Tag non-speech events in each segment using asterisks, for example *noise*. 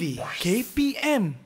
TV KPM.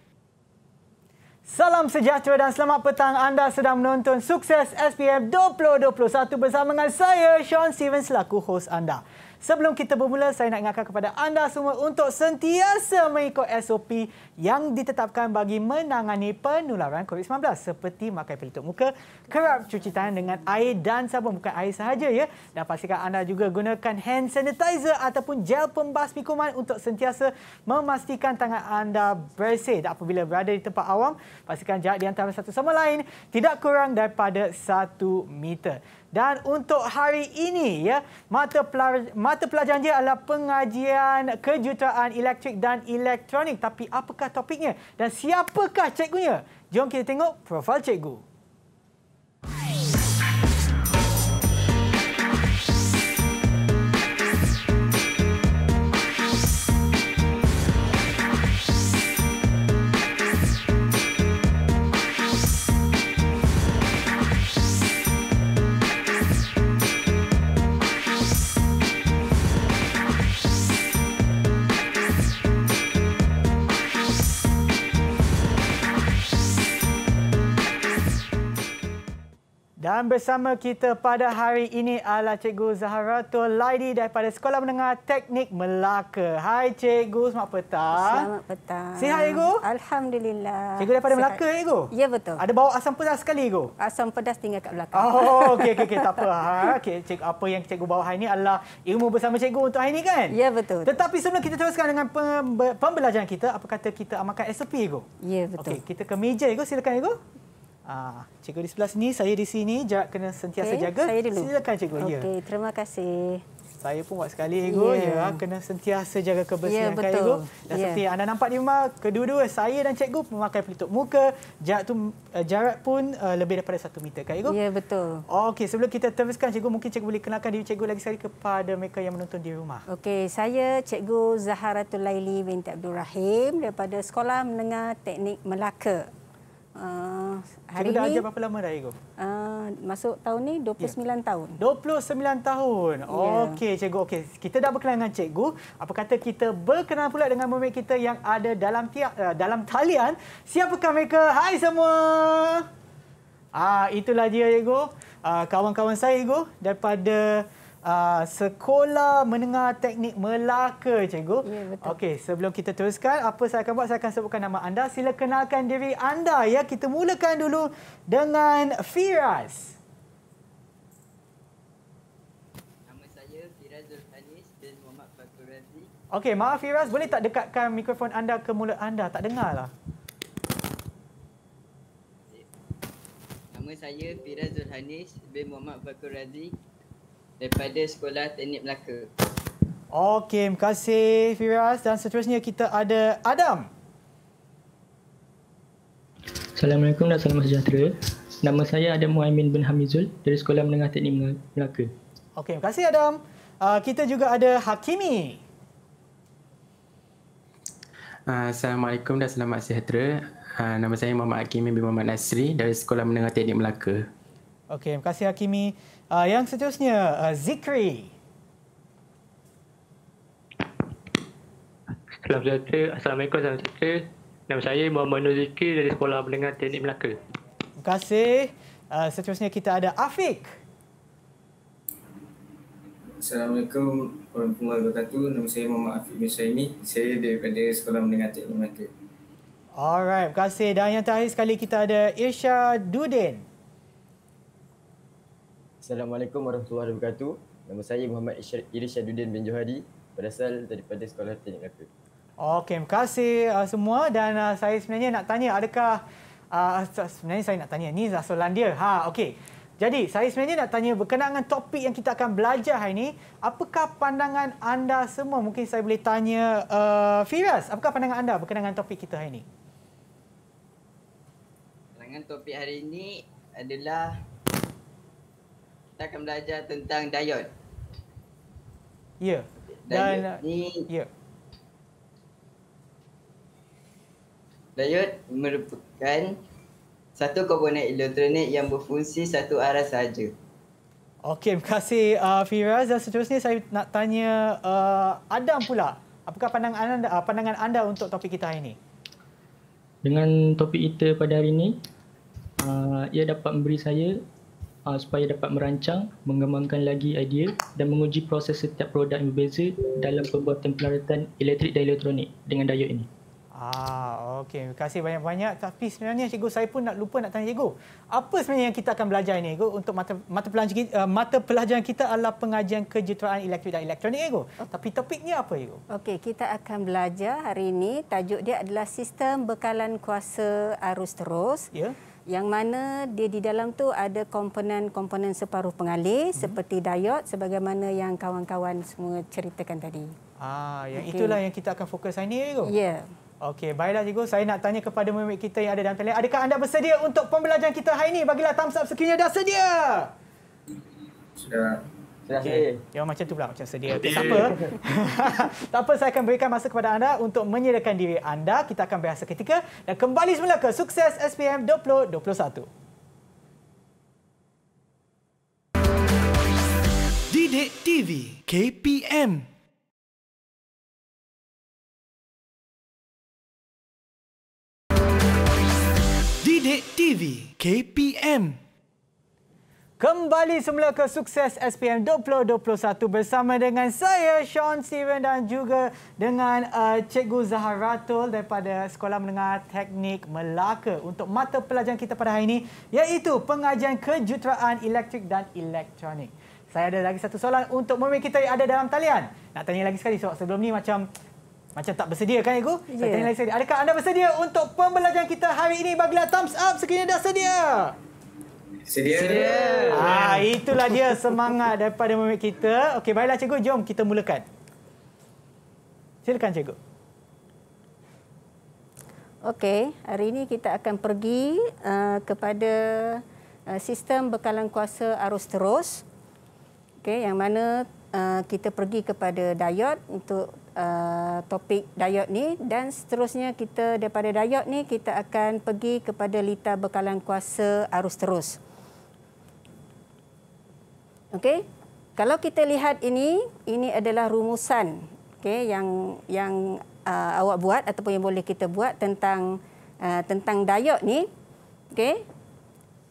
Salam sejahtera dan selamat petang. Anda sedang menonton Sukses SPM 2021 bersama dengan saya Sean Stevens selaku hos anda. Sebelum kita bermula, saya nak ingatkan kepada anda semua untuk sentiasa mengikut SOP yang ditetapkan bagi menangani penularan COVID-19 seperti memakai pelitup muka, kerap cuci tangan dengan air dan sabun bukan air sahaja ya. Dan pastikan anda juga gunakan hand sanitizer ataupun gel pembasmi kuman untuk sentiasa memastikan tangan anda bersih. Dan apabila berada di tempat awam, pastikan jarak di antara satu sama lain tidak kurang daripada satu meter. Dan untuk hari ini, ya mata, pelajar, mata pelajaran dia adalah pengajian kejutaan elektrik dan elektronik. Tapi apakah topiknya? Dan siapakah cikgunya? Jom kita tengok profil cikgu. Dan bersama kita pada hari ini adalah Cikgu Zaharatul Laidi daripada Sekolah Menengah Teknik Melaka. Hai Cikgu, selamat petang. Selamat petang. Sihat Cikgu? Alhamdulillah. Cikgu daripada Sihat. Melaka Cikgu? Ya betul. Ada bawa asam pedas sekali Cikgu? Asam pedas tinggal kat belakang. Oh, okey, okey, okay. tak apa. Ha. Okay, cikgu, apa yang Cikgu bawa hari ini adalah ilmu bersama Cikgu untuk hari ini kan? Ya betul. Tetapi sebelum kita teruskan dengan pembelajaran kita, apa kata kita amalkan SOP Cikgu? Ya betul. Okey, kita ke meja Cikgu, silakan Cikgu. Ah, cikgu di sebelah sini, saya di sini, Jaga kena sentiasa okay, jaga. Saya dulu. Silakan cikgu. Okay, ya. Okey, terima kasih. Saya pun buat sekali ego yeah. ya, kena sentiasa jaga kebersihan yeah, kan ego. Dan yeah. seperti anda nampak di rumah, kedua-dua saya dan cikgu memakai pelitup muka. Jarak tu eh, jarak pun uh, lebih daripada satu meter kan ego? Ya, yeah, betul. Okey, sebelum kita teruskan cikgu, mungkin cikgu boleh kenalkan diri cikgu lagi sekali kepada mereka yang menonton di rumah. Okey, saya cikgu Zaharatul Laili binti Abdul Rahim daripada Sekolah Menengah Teknik Melaka. Ah, hari ni. Cikgu dah ajar berapa lama dah, Cikgu? Uh, ah, masuk tahun ni 29 yeah. tahun. 29 tahun. Yeah. Okey, Cikgu. Okey, kita dah berkenalan dengan Cikgu. Apa kata kita berkenalan pula dengan mermaid kita yang ada dalam tiak, uh, eh, dalam talian. Siapakah mereka? Hai semua! Ah, itulah dia, Cikgu. Uh, ah, kawan-kawan saya, Cikgu, daripada uh, Sekolah Menengah Teknik Melaka, cikgu. Ya, betul. Okey, sebelum kita teruskan, apa saya akan buat, saya akan sebutkan nama anda. Sila kenalkan diri anda. ya. Kita mulakan dulu dengan Firas. Nama saya Firas Zulhanis bin Muhammad Fakul Razi. Okey, maaf Firas, boleh tak dekatkan mikrofon anda ke mulut anda? Tak dengar lah. Nama saya Firas Zulhanis bin Muhammad Fakul Razi daripada Sekolah Teknik Melaka. Okey, terima kasih Firas dan seterusnya kita ada Adam. Assalamualaikum dan salam sejahtera. Nama saya Adam Muhammad bin Hamizul dari Sekolah Menengah Teknik Melaka. Okey, terima kasih Adam. Uh, kita juga ada Hakimi. Uh, Assalamualaikum dan selamat sejahtera. Uh, nama saya Muhammad Hakimi bin Muhammad Nasri dari Sekolah Menengah Teknik Melaka. Okey, terima kasih Hakimi. Uh, yang seterusnya, uh, Zikri. Salam sejahtera. Assalamualaikum, salam Nama saya Muhammad Nur Zikri dari Sekolah Pendengar Teknik Melaka. Terima kasih. Uh, seterusnya kita ada Afiq. Assalamualaikum warahmatullahi wabarakatuh. Nama saya Muhammad Afiq bin Saimi. Saya daripada Sekolah Mendengar Teknik Melaka. Alright, terima kasih. Dan yang terakhir sekali kita ada Isha Dudin. Assalamualaikum warahmatullahi wabarakatuh. Nama saya Muhammad Irsyaduddin bin Johari, berasal daripada Sekolah Teknik Kelapa. Okey, terima kasih uh, semua dan uh, saya sebenarnya nak tanya adakah uh, sebenarnya saya nak tanya ni asalan dia. Ha, okey. Jadi, saya sebenarnya nak tanya berkenaan dengan topik yang kita akan belajar hari ini, apakah pandangan anda semua? Mungkin saya boleh tanya uh, Firas, apakah pandangan anda berkenaan dengan topik kita hari ini? Pandangan topik hari ini adalah kita akan belajar tentang diet. Ya. Yeah. Dan ya. Yeah. Diet merupakan satu komponen elektronik yang berfungsi satu arah saja. Okey, terima kasih uh, Firaz. Dan seterusnya saya nak tanya uh, Adam pula. Apakah pandangan anda, uh, pandangan anda untuk topik kita hari ini? Dengan topik kita pada hari ini, uh, ia dapat memberi saya uh, supaya dapat merancang, mengembangkan lagi idea dan menguji proses setiap produk yang berbeza dalam pembuatan pelarutan elektrik dan elektronik dengan diode ini. Ah, okey. Terima kasih banyak-banyak. Tapi sebenarnya cikgu saya pun nak lupa nak tanya cikgu. Apa sebenarnya yang kita akan belajar ini, cikgu? Untuk mata mata pelajaran kita, uh, eh, mata pelajaran kita adalah pengajian kejuruteraan elektrik dan elektronik, cikgu. Okay. Tapi topiknya apa, cikgu? Okey, kita akan belajar hari ini tajuk dia adalah sistem bekalan kuasa arus terus. Ya. Yeah yang mana dia di dalam tu ada komponen-komponen separuh pengalir hmm. seperti diod sebagaimana yang kawan-kawan semua ceritakan tadi. Ah, yang okay. itulah yang kita akan fokus hari ini, cikgu. Ya. Okey, baiklah cikgu, saya nak tanya kepada murid kita yang ada dalam talian, adakah anda bersedia untuk pembelajaran kita hari ini? Bagilah thumbs up sekiranya dah sedia. Sudah. Okay. Ya macam tu pula macam sedia. Okay, tak apa. *laughs* tak apa saya akan berikan masa kepada anda untuk menyediakan diri anda. Kita akan berasa ketika dan kembali semula ke sukses SPM 2021. TV KPM Didik TV KPM Kembali semula ke sukses SPM 2021 bersama dengan saya Sean Steven dan juga dengan uh, Cikgu Zaharatul daripada Sekolah Menengah Teknik Melaka untuk mata pelajaran kita pada hari ini iaitu pengajian kejuruteraan elektrik dan elektronik. Saya ada lagi satu soalan untuk murid kita yang ada dalam talian. Nak tanya lagi sekali sebab sebelum ni macam macam tak bersedia kan Cikgu? Yeah. Saya ya. tanya lagi sekali. Adakah anda bersedia untuk pembelajaran kita hari ini? Bagilah thumbs up sekiranya dah sedia. Sedia. Sedia. Ah, kan? itulah dia semangat daripada murid kita. Okey, baiklah cikgu, jom kita mulakan. Silakan cikgu. Okey, hari ini kita akan pergi uh, kepada uh, sistem bekalan kuasa arus terus. Okey, yang mana uh, kita pergi kepada diod untuk Uh, topik diod ni dan seterusnya kita daripada diod ni kita akan pergi kepada lita bekalan kuasa arus terus. Okey. Kalau kita lihat ini, ini adalah rumusan okey yang yang uh, awak buat ataupun yang boleh kita buat tentang uh, tentang diod ni. Okey.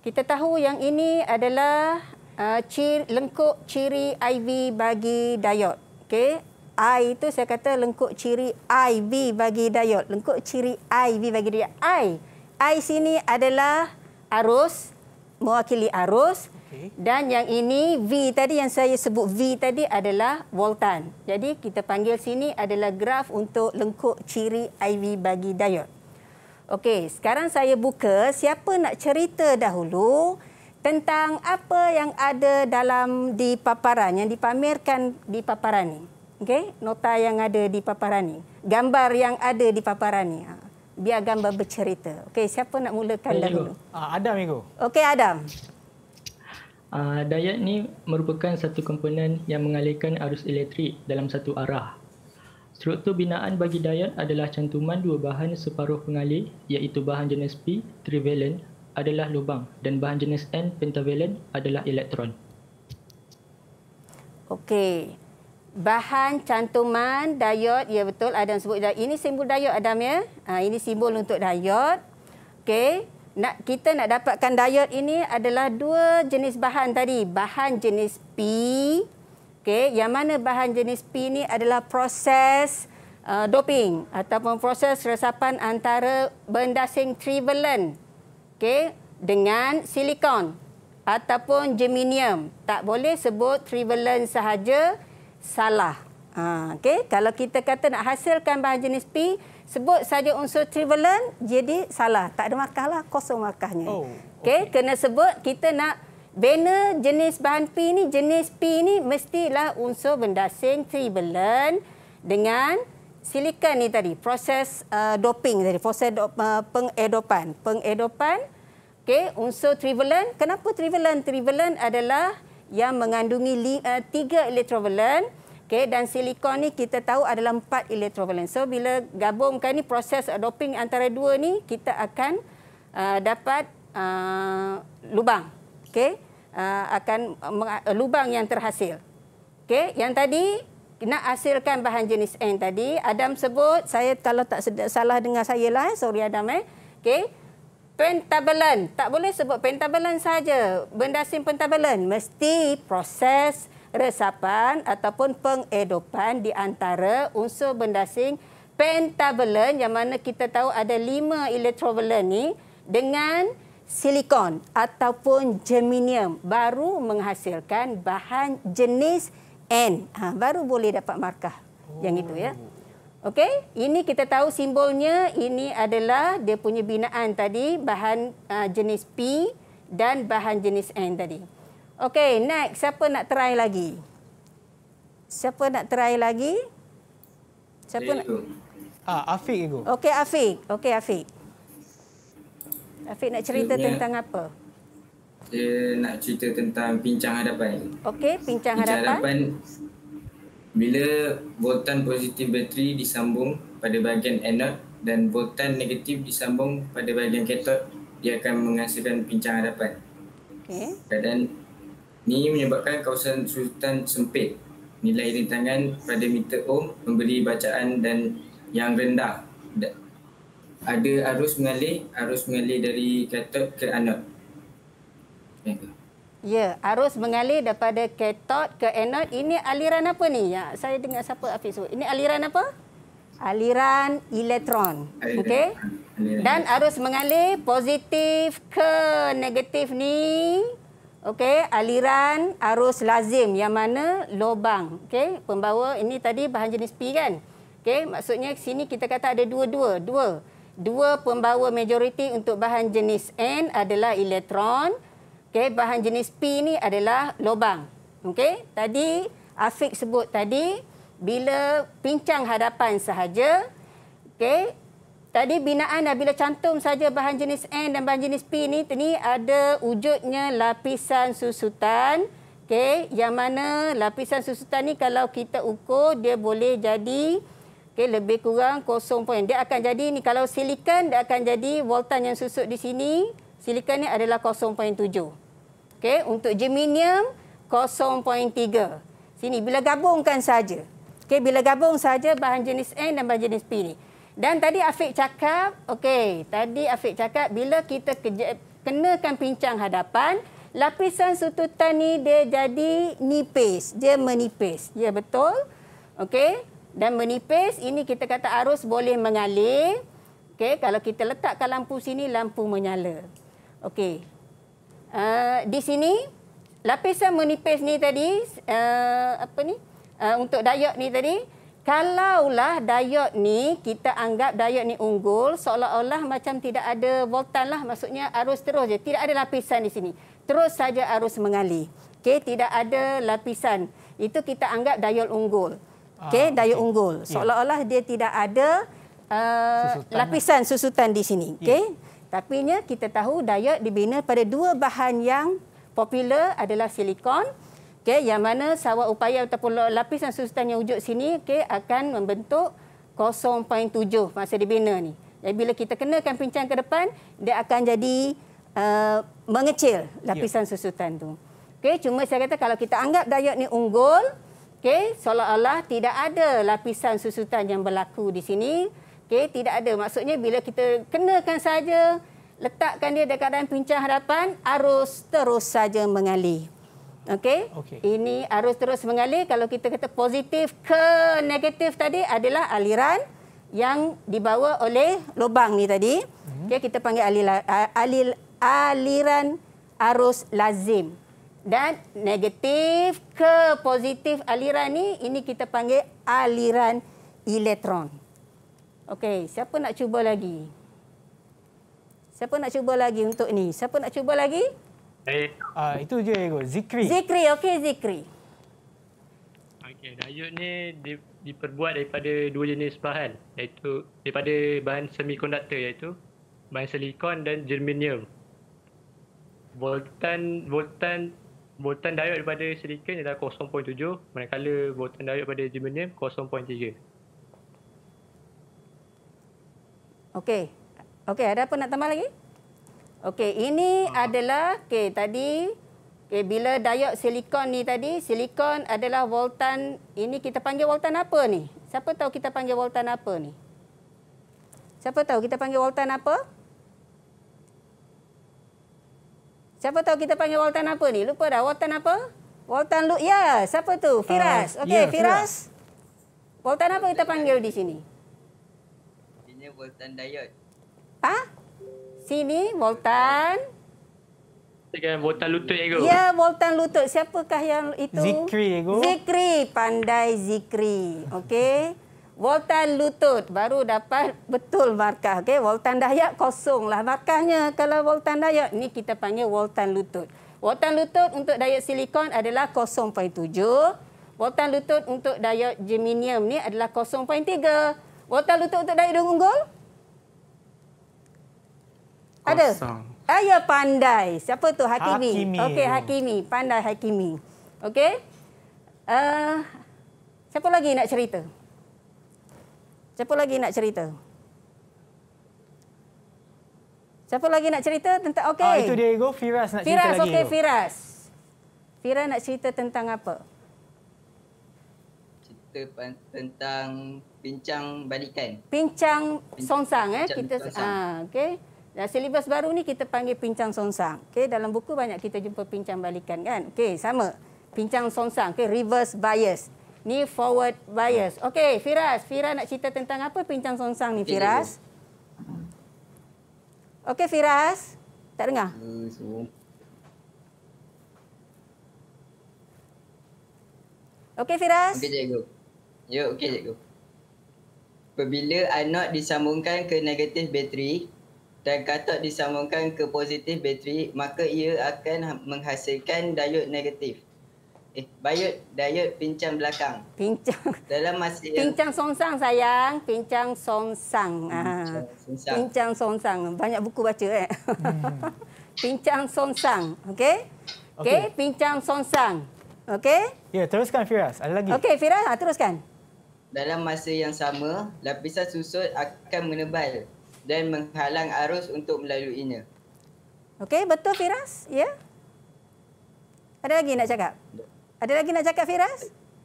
Kita tahu yang ini adalah uh, ciri, lengkuk ciri IV bagi diod. Okey. I itu saya kata lengkuk ciri IV bagi diod. Lengkuk ciri IV bagi diod. I. I sini adalah arus mewakili arus dan yang ini V tadi yang saya sebut V tadi adalah voltan. Jadi kita panggil sini adalah graf untuk lengkuk ciri IV bagi diod. Okey, sekarang saya buka siapa nak cerita dahulu tentang apa yang ada dalam di paparan yang dipamerkan di paparan ni. Okey, nota yang ada di paparan ni, gambar yang ada di paparan ni. Ha, biar gambar bercerita. Okey, siapa nak mulakan ah, Adam dahulu? Adam, Igo. Okey, Adam. Uh, dayat ni merupakan satu komponen yang mengalirkan arus elektrik dalam satu arah. Struktur binaan bagi dayat adalah cantuman dua bahan separuh pengalir iaitu bahan jenis P, trivalent, adalah lubang dan bahan jenis N, pentavalent, adalah elektron. Okey. Bahan cantuman diod, ya betul Adam sebut. Ini simbol diod Adam ya. Ah, ini simbol untuk diod. Okey nak kita nak dapatkan diode ini adalah dua jenis bahan tadi bahan jenis P okey yang mana bahan jenis P ini adalah proses uh, doping ataupun proses resapan antara benda sing trivalent okey dengan silikon ataupun germanium tak boleh sebut trivalent sahaja salah ha, okey kalau kita kata nak hasilkan bahan jenis P Sebut saja unsur trivalent, jadi salah. Tak ada markah lah, kosong markahnya. Oh, okay. Okay, kena sebut, kita nak banner jenis bahan P ni, jenis P ni mestilah unsur benda asing trivalent dengan silikon ni tadi, proses uh, doping tadi, proses do, uh, pengedopan. Pengedopan, okay, unsur trivalent. Kenapa trivalent? Trivalent adalah yang mengandungi li, uh, tiga elektrovalent. Okey dan silikon ni kita tahu adalah empat elektrovalen. So bila gabungkan ni proses doping antara dua ni kita akan uh, dapat uh, lubang. Okey. Uh, akan uh, lubang yang terhasil. Okey, yang tadi nak hasilkan bahan jenis N tadi, Adam sebut, saya kalau tak salah dengar saya lah, eh. sorry Adam eh. Okey. Pentabelan, tak boleh sebut pentabelan saja. Benda sim pentabelan mesti proses resapan ataupun pengedupan di antara unsur benda asing pentavalent yang mana kita tahu ada lima elektrovalent ni dengan silikon ataupun germanium baru menghasilkan bahan jenis N. Ha, baru boleh dapat markah oh. yang itu ya. Okey, ini kita tahu simbolnya ini adalah dia punya binaan tadi bahan uh, jenis P dan bahan jenis N tadi. Okey, next siapa nak try lagi? Siapa nak try lagi? Siapa Saya nak? Itu. Ah, Afiq itu. Okey, Afiq. Okey, Afiq. Afiq nak cerita Sebenarnya, tentang apa? Dia nak cerita tentang pincang hadapan. Okey, pincang, pincang hadapan. Pincang hadapan bila voltan positif bateri disambung pada bahagian anode dan voltan negatif disambung pada bahagian katod, dia akan menghasilkan pincang hadapan. Okay. Keadaan ini menyebabkan kawasan sultan sempit. Nilai rintangan pada meter ohm memberi bacaan dan yang rendah. Ada arus mengalir, arus mengalir dari katod ke anod. Ya, arus mengalir daripada katod ke anod. Ini aliran apa ni? Ya, saya dengar siapa Afiq sebut. Ini aliran apa? Aliran elektron. Aliran. Okey. Dan arus mengalir positif ke negatif ni Okey, aliran arus lazim yang mana lubang. Okey, pembawa ini tadi bahan jenis P kan? Okey, maksudnya sini kita kata ada dua-dua. Dua. Dua pembawa majoriti untuk bahan jenis N adalah elektron. Okey, bahan jenis P ni adalah lubang. Okey, tadi Afiq sebut tadi bila pincang hadapan sahaja, okey, Tadi binaan dah bila cantum saja bahan jenis N dan bahan jenis P ni ini ada wujudnya lapisan susutan. Okey, yang mana lapisan susutan ni kalau kita ukur dia boleh jadi okey lebih kurang 0 Dia akan jadi ni kalau silikon dia akan jadi voltan yang susut di sini. Silikon ni adalah 0.7. Okey, untuk germanium 0.3. Sini bila gabungkan saja. Okey, bila gabung saja bahan jenis N dan bahan jenis P ni. Dan tadi Afiq cakap, okey, tadi Afiq cakap bila kita kerja, kenakan pincang hadapan, lapisan sututan ni dia jadi nipis, dia menipis. Ya betul. Okey, dan menipis ini kita kata arus boleh mengalir. Okey, kalau kita letak ke lampu sini lampu menyala. Okey. Uh, di sini lapisan menipis ni tadi uh, apa ni? Uh, untuk dayak ni tadi Kalaulah diet ni kita anggap diet ni unggul seolah-olah macam tidak ada voltan lah maksudnya arus terus je tidak ada lapisan di sini terus saja arus mengalir okey tidak ada lapisan itu kita anggap diet unggul ah, okey ah, diet okay. unggul ya. seolah-olah dia tidak ada uh, susutan lapisan lah. susutan di sini ya. okey yeah. tapinya kita tahu diet dibina pada dua bahan yang popular adalah silikon Okey, yang mana sawah upaya ataupun lapisan susutan yang wujud sini okey akan membentuk 0.7 masa dibina ni. Jadi bila kita kenakan pincang ke depan, dia akan jadi uh, mengecil lapisan ya. susutan tu. Okey, cuma saya kata kalau kita anggap dayak ni unggul, okey, seolah-olah tidak ada lapisan susutan yang berlaku di sini. Okey, tidak ada. Maksudnya bila kita kenakan saja, letakkan dia dekat dalam pincang hadapan, arus terus saja mengalir. Okey. Okay. Ini arus terus mengalir kalau kita kata positif ke negatif tadi adalah aliran yang dibawa oleh lubang ni tadi. Mhm. Okey kita panggil aliran alil, aliran arus lazim. Dan negatif ke positif aliran ni ini kita panggil aliran elektron. Okey, siapa nak cuba lagi? Siapa nak cuba lagi untuk ni? Siapa nak cuba lagi? Baik. Uh, eh. ah, itu je kot. Zikri. Zikri. Okey, Zikri. Okey, diode ni di, diperbuat daripada dua jenis bahan. Iaitu daripada bahan semikonduktor iaitu bahan silikon dan germanium. Voltan, voltan, voltan diode daripada silikon ialah 0.7. Manakala voltan diode daripada germanium 0.3. Okey. Okey, ada apa nak tambah lagi? Okey, ini ha. adalah okey tadi okey bila diod silikon ni tadi, silikon adalah voltan. Ini kita panggil voltan apa ni? Siapa tahu kita panggil voltan apa ni? Siapa tahu kita panggil voltan apa? Siapa tahu kita panggil voltan apa ni? Lupa dah voltan apa? Voltan lu ya, siapa tu? Ah, Firas. Ya, okey, ya, Firas. Voltan apa kita panggil di sini? Ini voltan diod. Ha? Ah? Sini, Moltan. Moltan lutut, Ego. Ya, Moltan lutut. Siapakah yang itu? Zikri, Ego. Zikri. Pandai Zikri. Okey. Voltan lutut. Baru dapat betul markah. Okay? Voltan dayak kosonglah markahnya. Kalau Voltan daya ni kita panggil Voltan lutut. Voltan lutut untuk dayak silikon adalah 0.7. Voltan lutut untuk dayak germanium ni adalah 0.3. Voltan lutut untuk dayak unggul 0.4. Ada. Ayah pandai. Siapa tu? Hakimi. Hakimi. Okey, Hakimi. Pandai Hakimi. Okey. Uh, siapa lagi nak cerita? Siapa lagi nak cerita? Siapa lagi nak cerita tentang okey. Ah, itu dia Ego Firas nak Firas, cerita lagi. Firas, okey Firas. Firas nak cerita tentang apa? Cerita tentang pincang balikan. Pincang, pincang songsang eh pincang kita ah, okey. Dan silibus baru ni kita panggil pincang sonsang. Okey, dalam buku banyak kita jumpa pincang balikan kan? Okey, sama. Pincang sonsang, Okay reverse bias. Ni forward bias. Okey, Firas, Firas nak cerita tentang apa pincang sonsang ni, Firas? Okey, Firas. Tak dengar? Okey, Firas. Okey, cikgu. Yo okey, cikgu. Apabila anod disambungkan ke negatif bateri, dan katod disambungkan ke positif bateri maka ia akan menghasilkan diode negatif eh diode diode pincang belakang pincang dalam masa yang. pincang yang... songsang sayang pincang songsang hmm, ah pincang songsang banyak buku baca eh hmm. *laughs* pincang songsang okey okey okay. pincang songsang okey ya yeah, teruskan firas ada lagi okey firas ah, teruskan dalam masa yang sama lapisan susut akan menebal dan menghalang arus untuk melaluinya. Okey, betul Firas? Ya. Yeah. Ada lagi nak cakap? Ada lagi nak cakap Firas?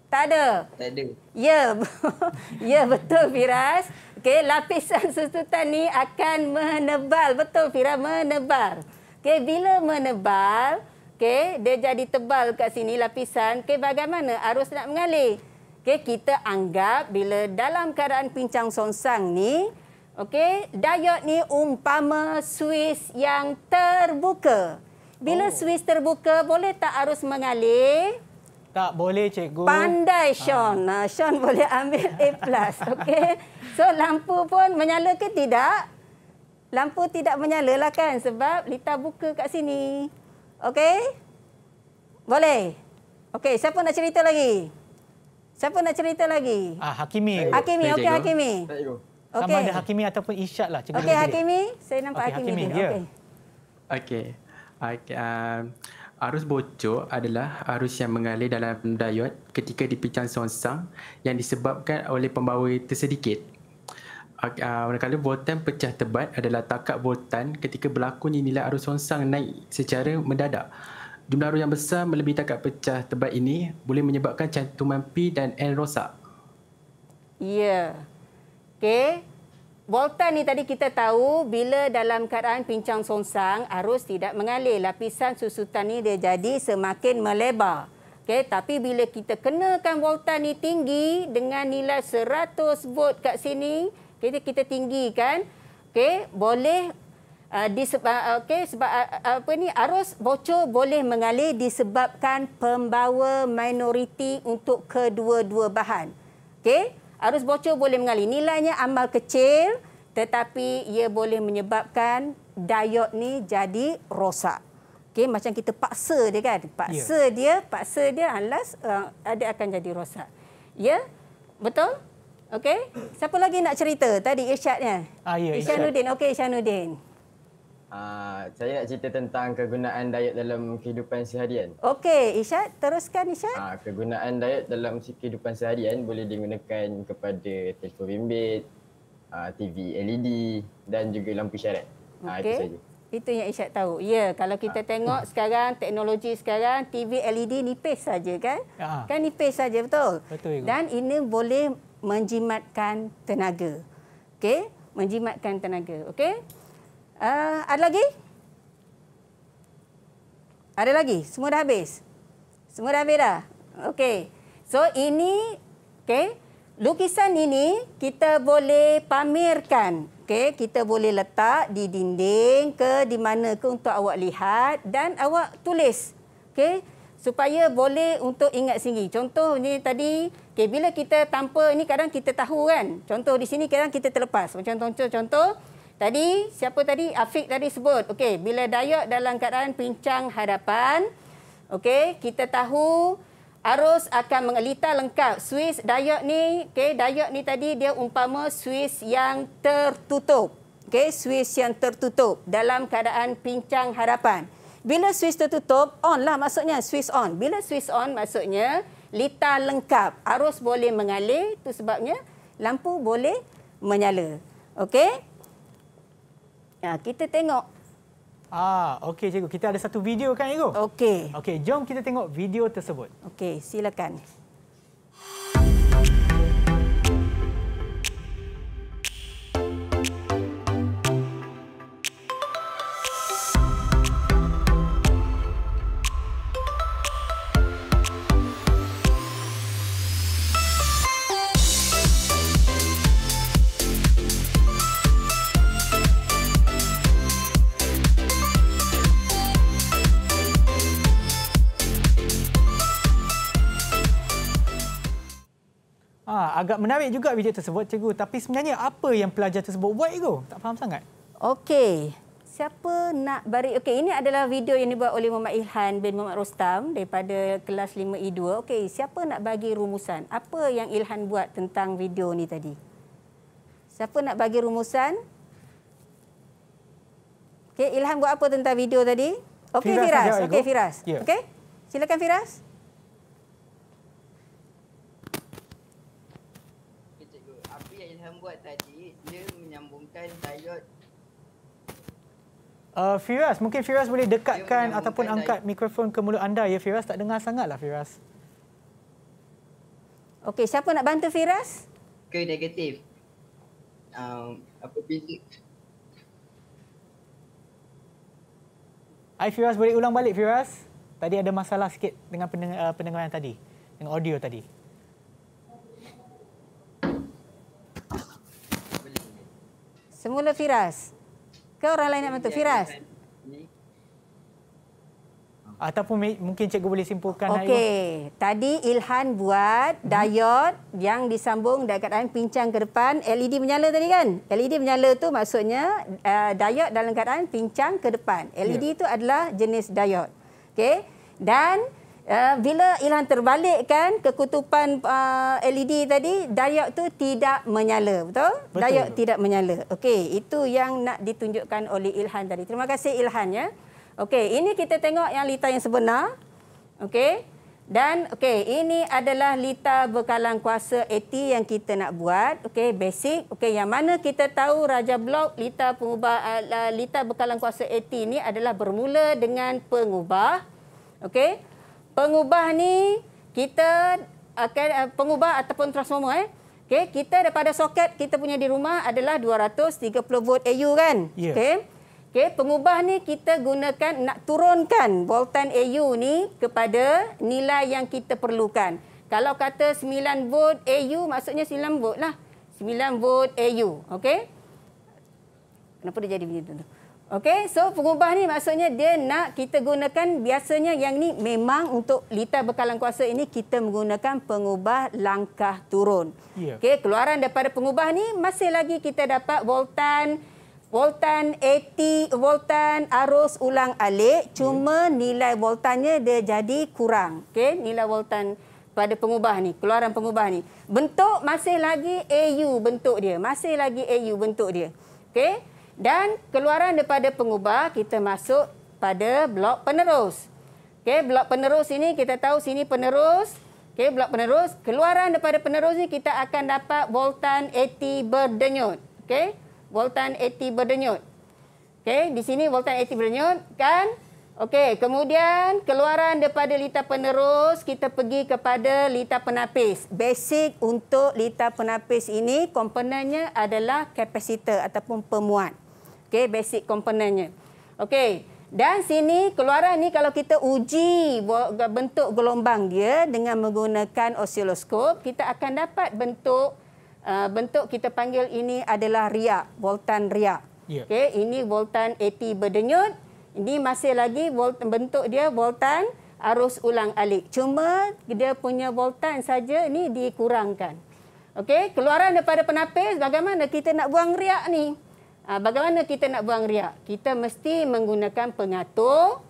Tak ada. Tak ada. Ya. Yeah. *laughs* ya, yeah, betul Firas. Okey, lapisan susutan ni akan menebal. Betul Firas, menebal. Okey, bila menebal, okey, dia jadi tebal kat sini lapisan. Okey, bagaimana arus nak mengalir? Okey, kita anggap bila dalam keadaan pincang sonsang ni, Okey, diode ni umpama Swiss yang terbuka. Bila oh. suis terbuka, boleh tak arus mengalir? Tak boleh, cikgu. Pandai, ah. Sean. Ha. Sean *laughs* boleh ambil A+. okay? So, lampu pun menyala ke tidak? Lampu tidak menyalalah kan sebab Lita buka kat sini. Okey? Boleh? Okey, siapa nak cerita lagi? Siapa nak cerita lagi? Ah, Hakimi. Hakimi, okey Hakimi. Cikgu. Okay. Sama ada Hakimi ataupun Isyad lah. Okey, Hakimi. Saya nampak okay, Hakimi, Hakimi Yeah. Okey. Okay. Uh, um, arus bocor adalah arus yang mengalir dalam dayot ketika dipincang sonsang yang disebabkan oleh pembawa tersedikit. Uh, manakala uh, voltan pecah tebat adalah takat voltan ketika berlaku nilai arus sonsang naik secara mendadak. Jumlah arus yang besar melebihi takat pecah tebat ini boleh menyebabkan cantuman P dan N rosak. Ya. Yeah. Okey. Volta ni tadi kita tahu bila dalam keadaan pincang songsang arus tidak mengalir lapisan susutan ni dia jadi semakin melebar. Okey, tapi bila kita kenakan volta ni tinggi dengan nilai 100 volt kat sini, kita kita tinggikan, okey, boleh uh, disebab uh, okey sebab uh, apa ni arus bocor boleh mengalir disebabkan pembawa minoriti untuk kedua-dua bahan. Okey? Arus bocor boleh mengalir. Nilainya amal kecil tetapi ia boleh menyebabkan diod ni jadi rosak. Okey macam kita paksa dia kan. Paksa yeah. dia, paksa dia unless uh, dia akan jadi rosak. Ya. Yeah? Betul? Okey. Siapa lagi nak cerita tadi Irsyadnya? Ah ya. Yeah, Irsyanuddin. Okey Irsyanuddin. Ah, saya nak cerita tentang kegunaan diet dalam kehidupan seharian. Okey, Isyad. Teruskan, Isyad. Uh, ah, kegunaan diet dalam kehidupan seharian boleh digunakan kepada telefon bimbit, uh, ah, TV LED dan juga lampu syarat. Okey. Uh, itu yang Isyad tahu. Ya, kalau kita tengok sekarang teknologi sekarang TV LED nipis saja kan? Ya. Kan nipis saja betul. Betul. Ibu. Dan ini boleh menjimatkan tenaga. Okey, menjimatkan tenaga. Okey. Uh, ada lagi? Ada lagi? Semua dah habis? Semua dah habis dah? Okey. So ini, okay, lukisan ini kita boleh pamerkan. okay, kita boleh letak di dinding ke di mana ke untuk awak lihat dan awak tulis. okay, supaya boleh untuk ingat sendiri. Contoh ni tadi, okay, bila kita tanpa ini kadang kita tahu kan. Contoh di sini kadang kita terlepas. Macam contoh-contoh, Tadi siapa tadi Afiq tadi sebut. Okey, bila Dayak dalam keadaan pincang hadapan, okey, kita tahu arus akan mengelita lengkap. Swiss Dayak ni, okey, Dayak ni tadi dia umpama Swiss yang tertutup. Okey, Swiss yang tertutup dalam keadaan pincang hadapan. Bila Swiss tertutup, on lah maksudnya Swiss on. Bila Swiss on maksudnya lita lengkap. Arus boleh mengalir, tu sebabnya lampu boleh menyala. Okey? Ya, kita tengok. Ah, okey cikgu, kita ada satu video kan cikgu? Okey. Okey, jom kita tengok video tersebut. Okey, silakan. agak menarik juga video tersebut cikgu tapi sebenarnya apa yang pelajar tersebut buat cikgu tak faham sangat okey siapa nak bari okey ini adalah video yang dibuat oleh Muhammad Ilhan bin Muhammad Rostam daripada kelas 5E2 okey siapa nak bagi rumusan apa yang Ilhan buat tentang video ni tadi siapa nak bagi rumusan okey Ilhan buat apa tentang video tadi okey Firas okey Firas ya. okey yeah. okay. silakan Firas Uh, Firas, mungkin Firas boleh dekatkan ya, ataupun angkat daya. mikrofon ke mulut anda. Ya, Firas tak dengar sangatlah, Firas. Okey, siapa nak bantu Firas? Okey, negatif. Um, apa bintik? Hai, Firas. Boleh ulang balik, Firas? Tadi ada masalah sikit dengan pendeng- uh, pendengaran tadi. Dengan audio tadi. Semula Firas. Firas ke orang lain nak bantu? Firas? Ah, ataupun mungkin cikgu boleh simpulkan. Okey. Tadi Ilhan buat hmm. diod yang disambung dekat dalam pincang ke depan. LED menyala tadi kan? LED menyala tu maksudnya uh, eh, diod dalam keadaan pincang ke depan. LED itu ya. yeah. adalah jenis diod. Okey. Dan... Eh, bila ilham terbalik kan kekutupan uh, eh, LED tadi diode tu tidak menyala betul, betul. diode tidak menyala okey itu yang nak ditunjukkan oleh ilham tadi terima kasih ilham ya okey ini kita tengok yang lita yang sebenar okey dan okey ini adalah lita bekalan kuasa AT yang kita nak buat okey basic okey yang mana kita tahu raja blok lita pengubah uh, lita bekalan kuasa AT ini adalah bermula dengan pengubah okey pengubah ni kita akan uh, pengubah ataupun transformer eh. Okey, kita daripada soket kita punya di rumah adalah 230 volt AU kan? Yeah. Okey. Okey, pengubah ni kita gunakan nak turunkan voltan AU ni kepada nilai yang kita perlukan. Kalau kata 9 volt AU maksudnya 9 volt lah. 9 volt AU, okey? Kenapa dia jadi begitu tu? Okey, so pengubah ni maksudnya dia nak kita gunakan biasanya yang ni memang untuk litar bekalan kuasa ini kita menggunakan pengubah langkah turun. Yeah. Okey, keluaran daripada pengubah ni masih lagi kita dapat voltan voltan AT, voltan arus ulang alik cuma yeah. nilai voltannya dia jadi kurang. Okey, nilai voltan pada pengubah ni, keluaran pengubah ni. Bentuk masih lagi AU bentuk dia, masih lagi AU bentuk dia. Okey. Dan keluaran daripada pengubah, kita masuk pada blok penerus. Okey, blok penerus ini kita tahu sini penerus. Okey, blok penerus. Keluaran daripada penerus ini kita akan dapat voltan 80 berdenyut. Okey, voltan 80 berdenyut. Okey, di sini voltan 80 berdenyut kan? Okey, kemudian keluaran daripada litar penerus kita pergi kepada litar penapis. Basic untuk litar penapis ini komponennya adalah kapasitor ataupun pemuat. Okey, basic komponennya. Okey, dan sini keluaran ni kalau kita uji bentuk gelombang dia dengan menggunakan osiloskop, kita akan dapat bentuk uh, bentuk kita panggil ini adalah riak, voltan riak. Yeah. Okey, ini voltan AT berdenyut. Ini masih lagi bentuk dia voltan arus ulang alik. Cuma dia punya voltan saja ini dikurangkan. Okey, keluaran daripada penapis bagaimana kita nak buang riak ni? Ah, bagaimana kita nak buang riak? Kita mesti menggunakan pengatur.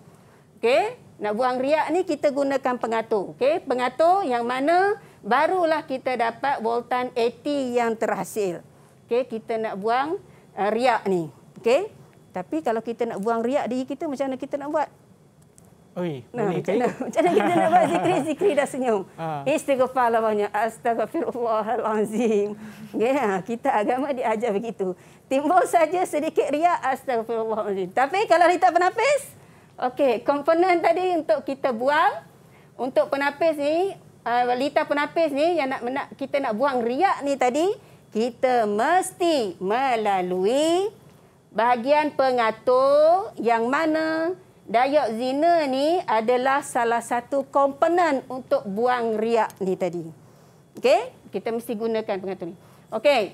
Okay? nak buang riak ni kita gunakan pengatur. Okay? pengatur yang mana barulah kita dapat voltan 80 yang terhasil. Okay? kita nak buang uh, riak ni. Okay? Tapi kalau kita nak buang riak diri kita macam mana kita nak buat? Oi, nah, *laughs* macam mana kita nak buat zikri-zikri dah senyum. Istighfarlah ah. banyak. Astagfirullahalazim. Yeah, ha, kita agama diajar begitu. Timbul saja sedikit riak. Astagfirullahalazim. Tapi kalau kita penapis, okay, komponen tadi untuk kita buang, untuk penapis ni, uh, lita penapis ni yang nak, nak kita nak buang riak ni tadi, kita mesti melalui bahagian pengatur yang mana Dayak zina ni adalah salah satu komponen untuk buang riak ni tadi. Okey, kita mesti gunakan pengatur ni. Okey.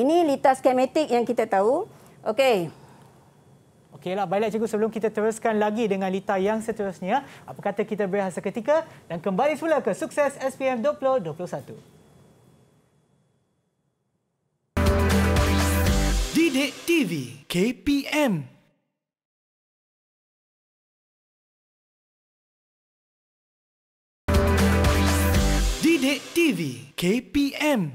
Ini litas kemetik yang kita tahu. Okey. Okeylah, baiklah cikgu sebelum kita teruskan lagi dengan lita yang seterusnya. Apa kata kita berehat seketika dan kembali semula ke sukses SPM 2021. Didik TV KPM Sidik TV KPM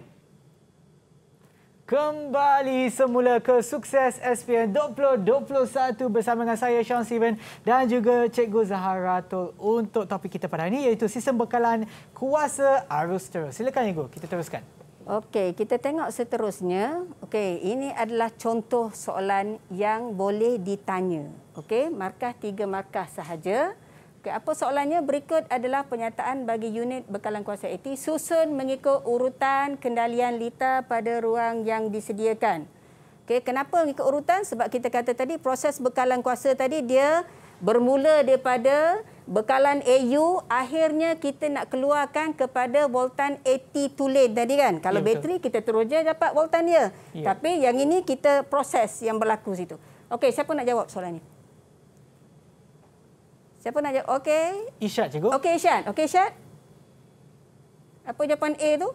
Kembali semula ke sukses SPN 2021 bersama dengan saya Sean Steven dan juga Cikgu Zaharatul untuk topik kita pada ini iaitu sistem bekalan kuasa arus terus. Silakan Cikgu, kita teruskan. Okey, kita tengok seterusnya. Okey, ini adalah contoh soalan yang boleh ditanya. Okey, markah tiga markah sahaja. Okay, apa soalannya? Berikut adalah pernyataan bagi unit bekalan kuasa IT. Susun mengikut urutan kendalian liter pada ruang yang disediakan. Okay, kenapa mengikut urutan? Sebab kita kata tadi proses bekalan kuasa tadi dia bermula daripada bekalan AU. Akhirnya kita nak keluarkan kepada voltan AT tulen tadi kan. Kalau ya, bateri kita terus je dapat voltan dia. Ya. Tapi yang ini kita proses yang berlaku situ. Okey, siapa nak jawab soalan ini? Siapa nak jawab? Okey. Isyad, cikgu. Okey, Isyad. Okey, Isyad. Apa jawapan A tu?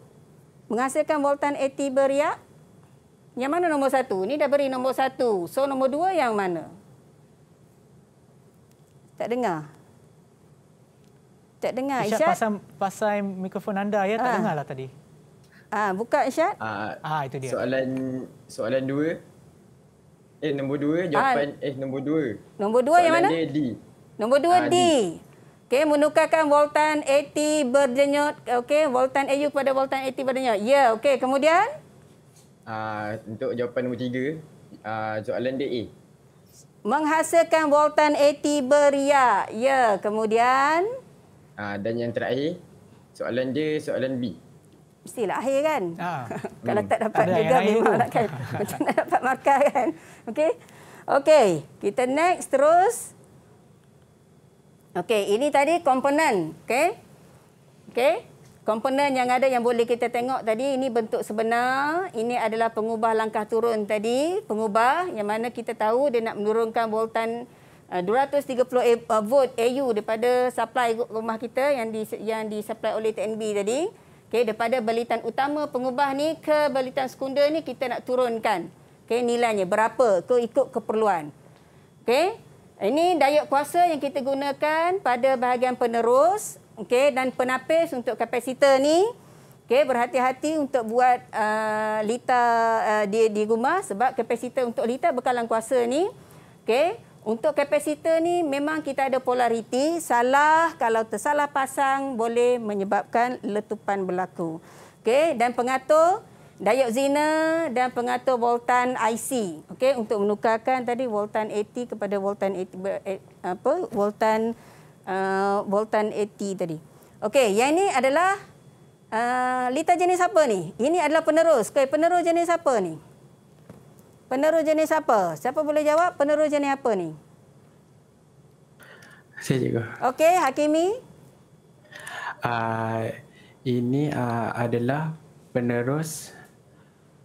Menghasilkan voltan AT beriak. Yang mana nombor satu? Ini dah beri nombor satu. So, nombor dua yang mana? Tak dengar. Tak dengar, Isyad. Isyad, pasang, pasang mikrofon anda. ya Tak ha. lah tadi. Ah, ha, Buka, Isyad. Ah, ha, itu dia. Soalan soalan dua. Eh, nombor dua. Jawapan ha. eh, nombor dua. Nombor dua soalan yang mana? Soalan dia D. Nombor dua, uh, D. D. Okey, menukarkan Voltan AT berdenyut. Okey, Voltan AU kepada Voltan AT berdenyut. Ya, yeah, okey. Kemudian? Uh, untuk jawapan nombor tiga, uh, soalan D, Menghasilkan Voltan AT beriak. Ya, yeah, kemudian? Uh, dan yang terakhir, soalan D, soalan B. Mestilah akhir kan? Ah. *laughs* Kalau hmm. tak dapat hmm. juga nak kan. Macam nak dapat makan kan? Okey. Okey, kita next terus. Okey, ini tadi komponen. Okey. Okey. Komponen yang ada yang boleh kita tengok tadi ini bentuk sebenar. Ini adalah pengubah langkah turun tadi, pengubah yang mana kita tahu dia nak menurunkan voltan 230 eh, eh, volt AU daripada supply rumah kita yang di yang di supply oleh TNB tadi. Okey, daripada belitan utama pengubah ni ke belitan sekunder ni kita nak turunkan. Okey, nilainya berapa? Ikut ikut keperluan. Okey. Ini diet kuasa yang kita gunakan pada bahagian penerus okay, dan penapis untuk kapasitor ni. Okay, berhati-hati untuk buat uh, liter uh, di, di rumah sebab kapasitor untuk lita bekalan kuasa ni. Okay. Untuk kapasitor ni memang kita ada polariti. Salah kalau tersalah pasang boleh menyebabkan letupan berlaku. Okay. Dan pengatur Dayak Zina dan pengatur voltan IC okey untuk menukarkan tadi voltan 80 kepada voltan 80, eh, apa voltan uh, voltan 80 tadi. Okey, yang ini adalah uh, lita jenis apa ni? Ini adalah penerus. Okey, penerus jenis apa ni? Penerus jenis apa? Siapa boleh jawab penerus jenis apa ni? Saya juga. Okey, Hakimi. Uh, ini uh, adalah penerus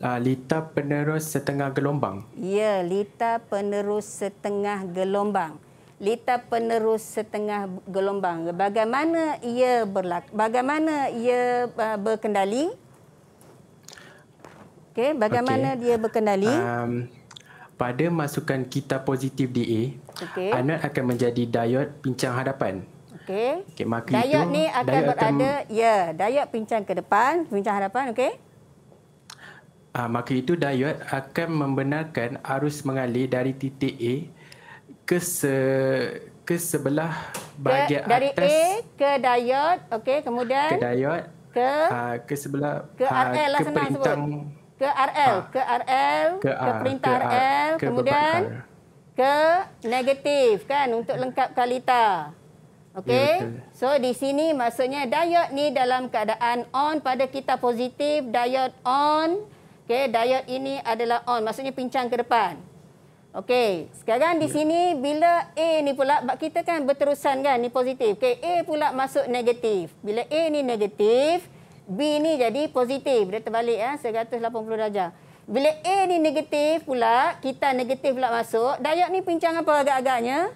uh, Lita Penerus Setengah Gelombang. Ya, Lita Penerus Setengah Gelombang. Lita Penerus Setengah Gelombang. Bagaimana ia berlak? Bagaimana ia uh, berkendali? Okay. bagaimana okay. dia berkendali? Um, pada masukan kita positif DA, okay. anak akan menjadi diod pincang hadapan. Okay. Okay, maka diod itu, ni akan diod berada akan... ya, diod pincang ke depan, pincang hadapan, okay? Uh, maka itu diode akan membenarkan arus mengalir dari titik A ke se ke sebelah bahagian atas dari A ke diode okey kemudian ke diode ke uh, ke sebelah ke ah, RL uh, lah ke senang sebut ke RL uh, ke RL ke, ke perintah ke, uh, RL ke kemudian ke negatif kan untuk lengkap kalita okey ya, so di sini maksudnya diode ni dalam keadaan on pada kita positif diode on Okey, diet ini adalah on, maksudnya pincang ke depan. Okey, sekarang di ya. sini bila A ni pula kita kan berterusan kan ni positif. Okey, A pula masuk negatif. Bila A ni negatif, B ni jadi positif. Dia terbalik ya eh, 180 darjah. Bila A ni negatif pula, kita negatif pula masuk, diet ni pincang apa agak-agaknya?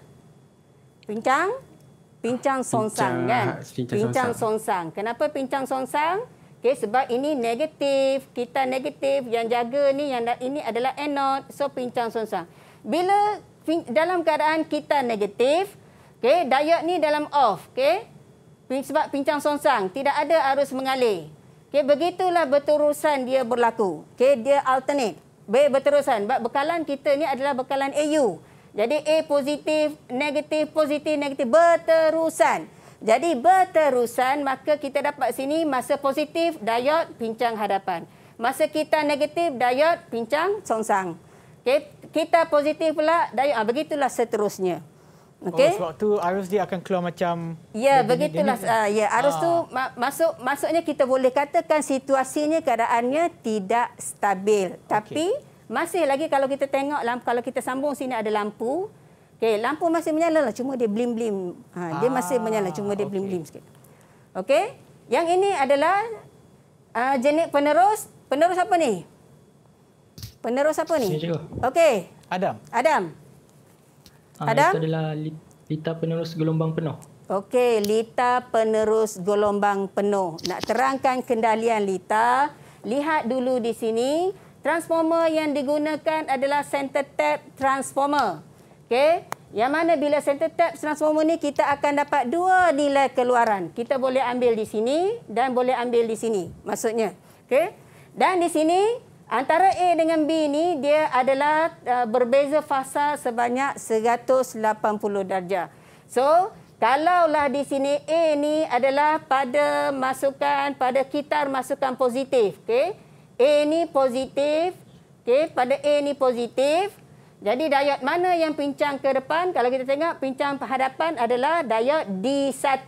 Pincang? Pincang songsang pincang, kan? Pincang, pincang songsang. songsang. Kenapa pincang songsang? Okey sebab ini negatif, kita negatif yang jaga ni yang ini adalah anode so pincang sonsang. Bila dalam keadaan kita negatif, okay diode ni dalam off, okay, Sebab pincang sonsang, tidak ada arus mengalir. Okay begitulah berterusan dia berlaku. Okay dia alternate. Berterusan. Sebab bekalan kita ni adalah bekalan AU. Jadi A positif, negatif, positif, negatif berterusan. Jadi berterusan maka kita dapat sini masa positif diod pincang hadapan. Masa kita negatif diod pincang songsang. Okey, kita positif pula diod ah, begitulah seterusnya. Oh, Okey. Oh, sebab tu arus dia akan keluar macam Ya, begitulah. Ah, ya, arus ah. tu ma masuk maksudnya kita boleh katakan situasinya keadaannya tidak stabil. Okay. Tapi masih lagi kalau kita tengok kalau kita sambung sini ada lampu, Okay, lampu masih menyala lah cuma dia blim-blim. Ha, dia ah, masih menyala cuma dia blim-blim okay. sikit. Okey. Yang ini adalah uh, jenis penerus. Penerus apa ni? Penerus apa ni? Okay, Adam. Adam. Ah, Adam. Itu adalah lita penerus gelombang penuh. Okay, lita penerus gelombang penuh. Nak terangkan kendalian lita. Lihat dulu di sini. Transformer yang digunakan adalah center tap transformer. Okey. Yang mana bila center tap transformer ni kita akan dapat dua nilai keluaran. Kita boleh ambil di sini dan boleh ambil di sini. Maksudnya. Okey. Dan di sini antara A dengan B ni dia adalah uh, berbeza fasa sebanyak 180 darjah. So, kalaulah di sini A ni adalah pada masukan pada kitar masukan positif, okey. A ni positif, okey, pada A ni positif jadi dayat mana yang pincang ke depan? Kalau kita tengok pincang hadapan adalah dayat D1.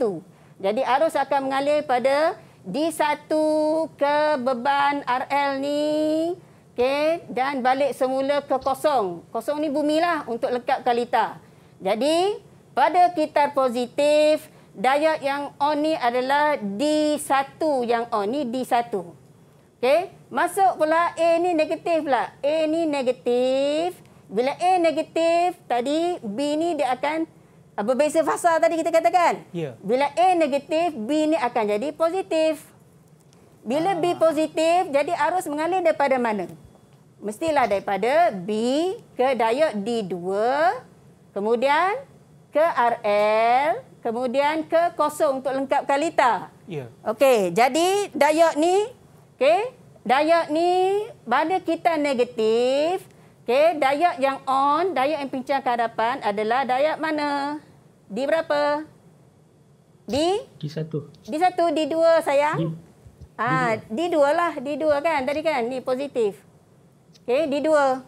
Jadi arus akan mengalir pada D1 ke beban RL ni. Okey, dan balik semula ke kosong. Kosong ni bumilah untuk lekat kalita. Jadi pada kitar positif dayat yang on ni adalah D1 yang on ni D1. Okey, masuk pula A ni negatif pula. A ni negatif bila A negatif, tadi B ni dia akan ah, berbeza fasa tadi kita katakan. Yeah. Bila A negatif, B ni akan jadi positif. Bila ah. B positif, jadi arus mengalir daripada mana? Mestilah daripada B ke diod D2, kemudian ke RL, kemudian ke kosong untuk lengkap kalita. Yeah. Okey, jadi diod ni, okey, diod ni pada kita negatif, Okey, dayak yang on, dayak yang pincang ke hadapan adalah dayak mana? Di berapa? Di? Di satu. Di satu, di dua sayang? Di, ah, ha, di, di dua lah, di dua kan tadi kan, ni positif. Okey, di dua.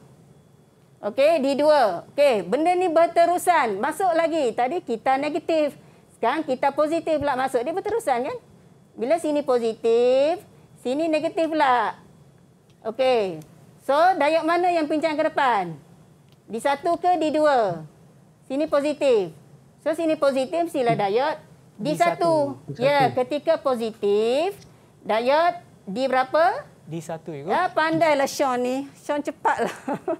Okey, di dua. Okey, benda ni berterusan. Masuk lagi. Tadi kita negatif. Sekarang kita positif pula masuk. Dia berterusan kan? Bila sini positif, sini negatif pula. Okey. So, diode mana yang pincang ke depan? Di satu ke di dua? Sini positif. So, sini positif, sila diode di, di satu. satu. Ya, ketika positif, diode di berapa? Di satu. Ya, pandailah Sean ni. Sean cepatlah. *laughs*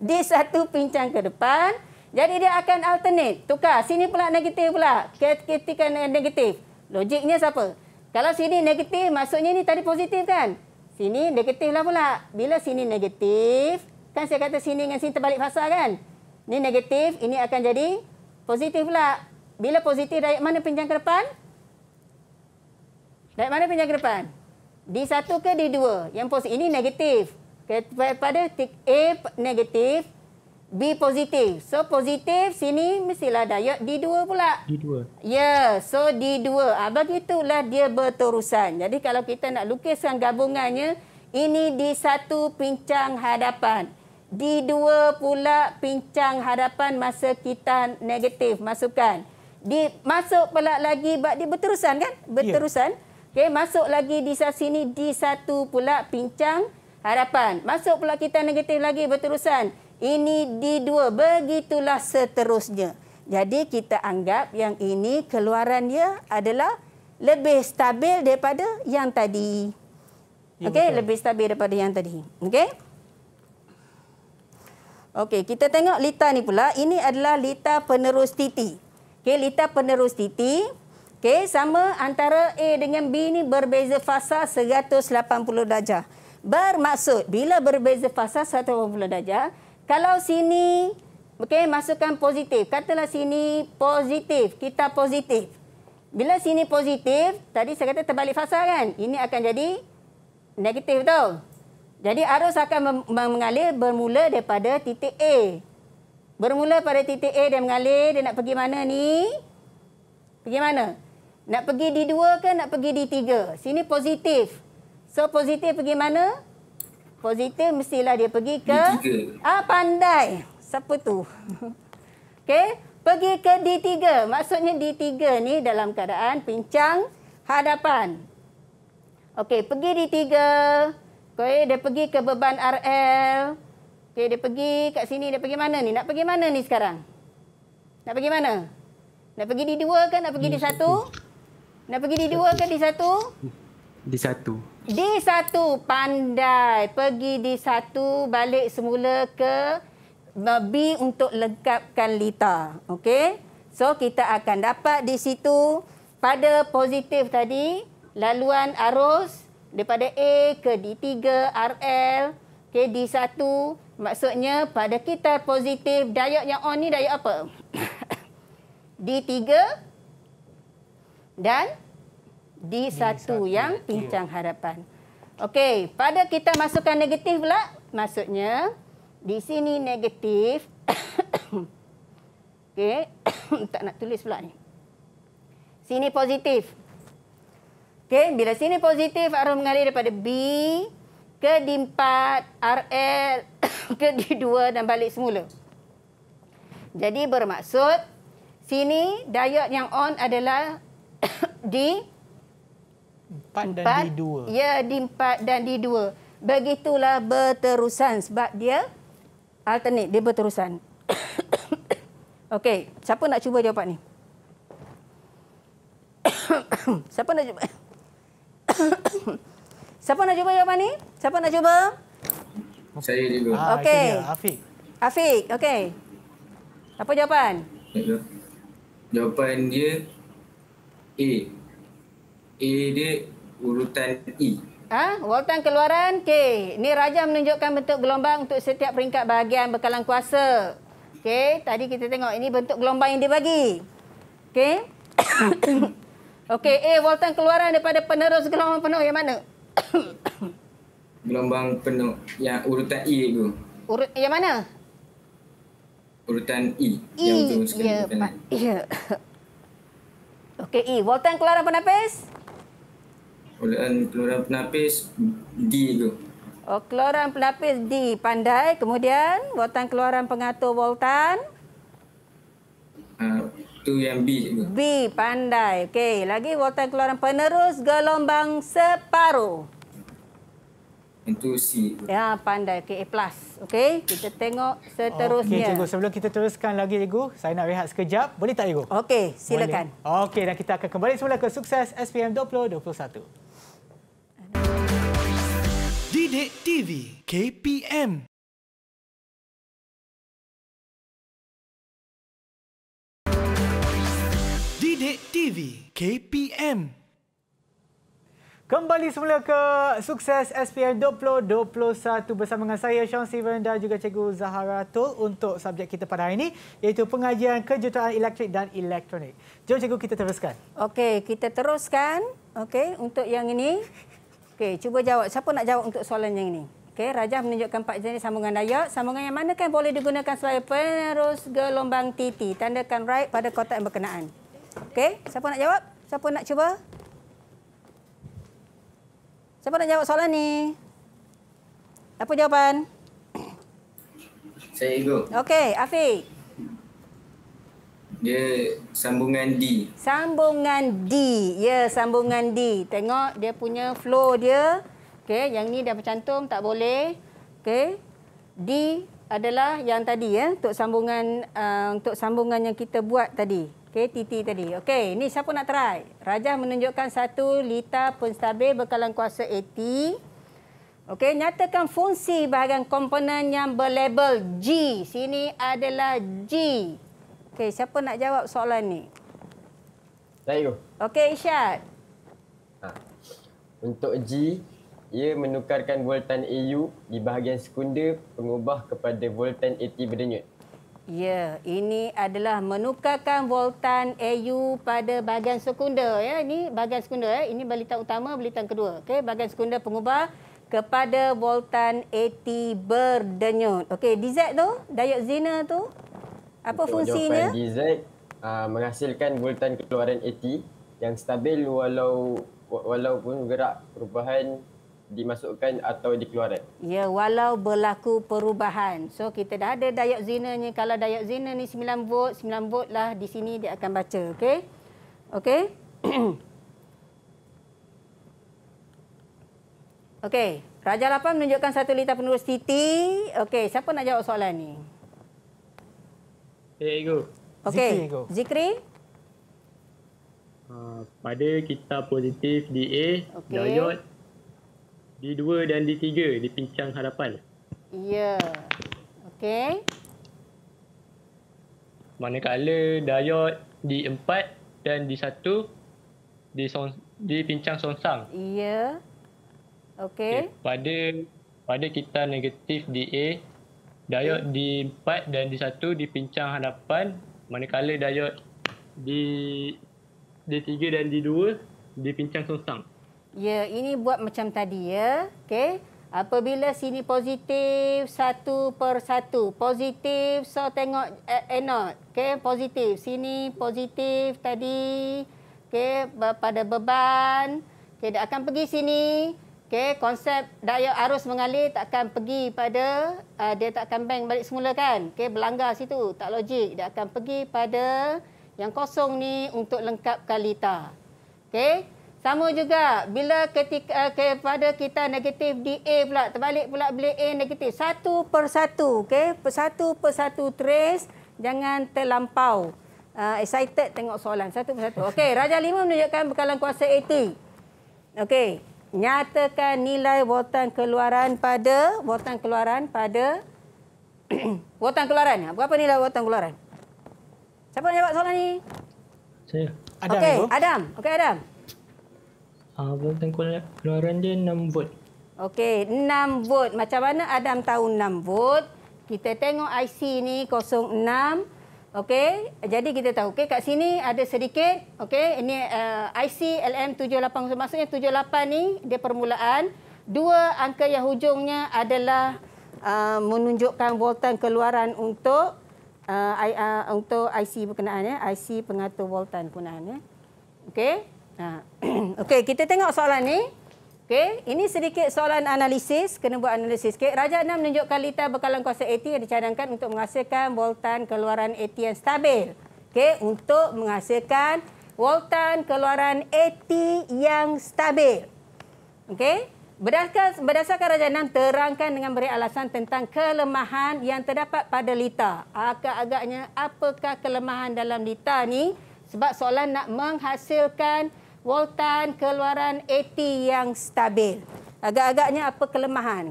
di satu pincang ke depan. Jadi, dia akan alternate. Tukar. Sini pula negatif pula. Ketika negatif. Logiknya siapa? Kalau sini negatif, maksudnya ini tadi positif kan? Sini negatif lah pula. Bila sini negatif, kan saya kata sini dengan sini terbalik fasa kan? Ini negatif, ini akan jadi positif pula. Bila positif, dari mana pinjang ke depan? Dari mana pinjang ke depan? Di satu ke di dua? Yang positif, ini negatif. Pada A negatif, Be positif. So positif sini mestilah ada ya, D2 pula. D2. Ya, yeah. so D2. Ah begitulah dia berterusan. Jadi kalau kita nak lukiskan gabungannya, ini D1 pincang hadapan. D2 pula pincang hadapan masa kita negatif masukkan. Di masuk pula lagi bab dia berterusan kan? Ya. Berterusan. Yeah. Okey, masuk lagi di sini D1 pula pincang hadapan harapan. Masuk pula kita negatif lagi berterusan. Ini D2. Begitulah seterusnya. Jadi kita anggap yang ini keluaran dia adalah lebih stabil daripada yang tadi. Ya, Okey, lebih stabil daripada yang tadi. Okey. Okey, kita tengok lita ni pula. Ini adalah lita penerus titi. Okey, lita penerus titi. Okey, sama antara A dengan B ni berbeza fasa 180 darjah. Bermaksud bila berbeza fasa satu bulan darjah, kalau sini okey masukkan positif, katalah sini positif, kita positif. Bila sini positif, tadi saya kata terbalik fasa kan? Ini akan jadi negatif tu. Jadi arus akan mengalir bermula daripada titik A. Bermula pada titik A dia mengalir, dia nak pergi mana ni? Pergi mana? Nak pergi di dua ke nak pergi di tiga? Sini positif. So positif pergi mana? Positif mestilah dia pergi ke D3. Ah pandai. Siapa tu? *laughs* Okey, pergi ke D3. Maksudnya D3 ni dalam keadaan pincang hadapan. Okey, pergi D3. Okey, dia pergi ke beban RL. Okey, dia pergi kat sini, dia pergi mana ni? Nak pergi mana ni sekarang? Nak pergi mana? Nak pergi di dua ke nak pergi di satu? Nak pergi di dua ke di satu? Di satu. D satu pandai pergi D satu balik semula ke B untuk lengkapkan Lita. Okey. So kita akan dapat di situ pada positif tadi laluan arus daripada A ke D3 RL ke D1 maksudnya pada kita positif dayak yang on ni dayak apa? *coughs* D3 dan di satu yang ya. pincang harapan. Okey, pada kita masukkan negatif pula, maksudnya di sini negatif. *coughs* Okey, *coughs* tak nak tulis pula ni. Sini positif. Okey, bila sini positif arah mengalir daripada B ke D4, RL *coughs* ke D2 dan balik semula. Jadi bermaksud sini diode yang on adalah di empat, empat dan di dua. Ya, di empat dan di dua. Begitulah berterusan sebab dia alternate, dia berterusan. *coughs* Okey, siapa nak cuba jawapan ni? *coughs* siapa nak cuba? *coughs* siapa nak cuba jawapan ni? Siapa nak cuba? Saya dulu. Ah, okey. Afiq. Afiq, okey. Apa jawapan? Jawapan dia A. A dia urutan E. Ha? Walaupun keluaran K. Ini Raja menunjukkan bentuk gelombang untuk setiap peringkat bahagian bekalan kuasa. Okey, tadi kita tengok ini bentuk gelombang yang dibagi. Okey. *coughs* Okey, A Walaupun keluaran daripada penerus gelombang penuh yang mana? *coughs* gelombang penuh yang urutan E tu. Urut yang mana? Urutan E. E. Ya, Pak. Ya. *coughs* Okey, E. Walaupun keluaran penapis? Ya. Kelurahan Kelurahan Penapis D tu. Oh, Kelurahan Penapis D pandai. Kemudian Voltan Kelurahan Pengatur Voltan. Itu ah, uh, yang B tu. B pandai. Okey, lagi Voltan Kelurahan Penerus Gelombang Separuh. Itu C. Ya, pandai. Okey, A+. Plus. Okey, kita tengok seterusnya. Okey, cikgu. Sebelum kita teruskan lagi, cikgu, saya nak rehat sekejap. Boleh tak, cikgu? Okey, silakan. Okey, dan kita akan kembali semula ke sukses SPM 2021. Didik TV KPM Didik TV KPM Kembali semula ke sukses SPM 2021 bersama dengan saya Sean Steven dan juga Cikgu Zahara Tul untuk subjek kita pada hari ini iaitu pengajian kejutaan elektrik dan elektronik. Jom Cikgu kita teruskan. Okey, kita teruskan. Okey, untuk yang ini Okey, cuba jawab. Siapa nak jawab untuk soalan yang ini? Okey, Rajah menunjukkan empat jenis sambungan daya. Sambungan yang manakah yang boleh digunakan sebagai penerus gelombang titi? Tandakan right pada kotak yang berkenaan. Okey, siapa nak jawab? Siapa nak cuba? Siapa nak jawab soalan ni? Apa jawapan? Saya ego. Okey, Afiq. Dia sambungan D. Sambungan D. Ya, sambungan D. Tengok dia punya flow dia. Okey, yang ni dah bercantum tak boleh. Okey. D adalah yang tadi ya, untuk sambungan uh, untuk sambungan yang kita buat tadi. Okey, titik tadi. Okey, ni siapa nak try? Rajah menunjukkan satu lita penstabil bekalan kuasa AT. Okey, nyatakan fungsi bahagian komponen yang berlabel G. Sini adalah G. Okey, siapa nak jawab soalan ni? Saya. Okey, Isyad. Ha. Untuk G, ia menukarkan voltan AU di bahagian sekunder pengubah kepada voltan AT berdenyut. Ya, ini adalah menukarkan voltan AU pada bahagian sekunder ya. Ini bahagian sekunder ya. Ini belitan utama, belitan kedua. Okey, bahagian sekunder pengubah kepada voltan AT berdenyut. Okey, DZ tu, diode zener tu apa untuk fungsinya? Jawapan GZ uh, menghasilkan bulatan keluaran AT yang stabil walau walaupun gerak perubahan dimasukkan atau dikeluarkan. Ya, walau berlaku perubahan. So kita dah ada dayak zinanya. Kalau dayak zina ni 9 volt, 9 volt lah di sini dia akan baca. Okey? Okey? *clears throat* Okey, Raja 8 menunjukkan satu litar penerus titi. Okey, siapa nak jawab soalan ni? Here you Okay, Zikri. Uh, pada kita positif di A, okay. Yoyot. Di dua dan di tiga, di pincang hadapan. Ya. Yeah. Okey. Manakala Dayot di empat dan di satu, di, son, di pincang sonsang. Ya. Yeah. Okey. Okay. Pada pada kita negatif di A, diod di 4 dan di 1 dipincang hadapan manakala diod di di 3 dan di 2 dipincang songsang. Ya, ini buat macam tadi ya. Okey. Apabila sini positif satu per satu. Positif, so tengok anode. Eh, eh, Okey, positif. Sini positif tadi. Okey, pada beban. Okey, akan pergi sini. Okey, konsep daya arus mengalir takkan pergi pada uh, dia takkan bank balik semula kan? Okey, berlanggar situ, tak logik. Dia akan pergi pada yang kosong ni untuk lengkap kalita. Okey. Sama juga bila ketika uh, kepada kita negatif DA pula, terbalik pula beli A negatif. Satu per satu, okey. Per satu per satu trace, jangan terlampau. Uh, excited tengok soalan satu per satu. Okey, Raja Lima menunjukkan bekalan kuasa AT. Okey nyatakan nilai wotan keluaran pada wotan keluaran pada wotan *clears throat* keluaran. Ha, berapa nilai wotan keluaran? Siapa nak jawab soalan ni? Saya. Adam. Okey, Adam. Okey, Adam. Ah, uh, wotan keluaran dia 6 volt. Okey, 6 volt. Macam mana Adam tahu 6 volt? Kita tengok IC ni 06 Okey, jadi kita tahu. Okey, kat sini ada sedikit. Okey, ini uh, IC LM78. Maksudnya 78 ni dia permulaan. Dua angka yang hujungnya adalah uh, menunjukkan voltan keluaran untuk uh, uh, untuk IC berkenaan. Ya. IC pengatur voltan berkenaan. Ya. Okey. Uh. *clears throat* Okey, kita tengok soalan ni. Okay, ini sedikit soalan analisis, kena buat analisis sikit. Raja 6 menunjukkan liter bekalan kuasa AT yang dicadangkan untuk menghasilkan voltan keluaran AT yang stabil. Okay, untuk menghasilkan voltan keluaran AT yang stabil. Okay, berdasarkan, berdasarkan Raja 6 terangkan dengan beri alasan tentang kelemahan yang terdapat pada liter. Agak-agaknya apakah kelemahan dalam liter ni? Sebab soalan nak menghasilkan Walton keluaran 80 yang stabil. Agak-agaknya apa kelemahan?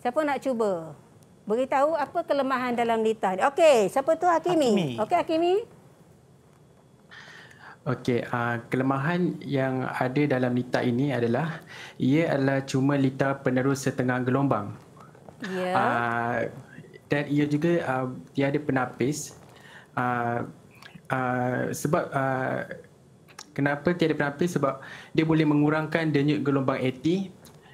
Siapa nak cuba? Beritahu apa kelemahan dalam litar. Okey, siapa tu Hakimi? Okey Hakimi. Okey, uh, kelemahan yang ada dalam litar ini adalah ia adalah cuma litar penerus setengah gelombang. Ya. Yeah. Uh, dan ia juga uh, tiada penapis. Uh, uh, sebab uh, Kenapa tiada penapis? Sebab dia boleh mengurangkan denyut gelombang AT